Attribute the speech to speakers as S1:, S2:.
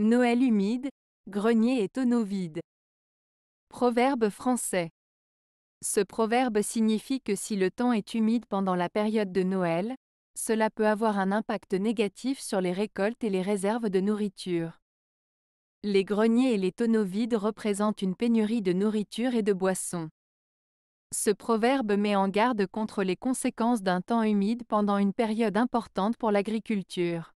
S1: Noël humide, grenier et tonneaux vides Proverbe français. Ce proverbe signifie que si le temps est humide pendant la période de Noël, cela peut avoir un impact négatif sur les récoltes et les réserves de nourriture. Les greniers et les tonneaux vides représentent une pénurie de nourriture et de boissons. Ce proverbe met en garde contre les conséquences d'un temps humide pendant une période importante pour l'agriculture.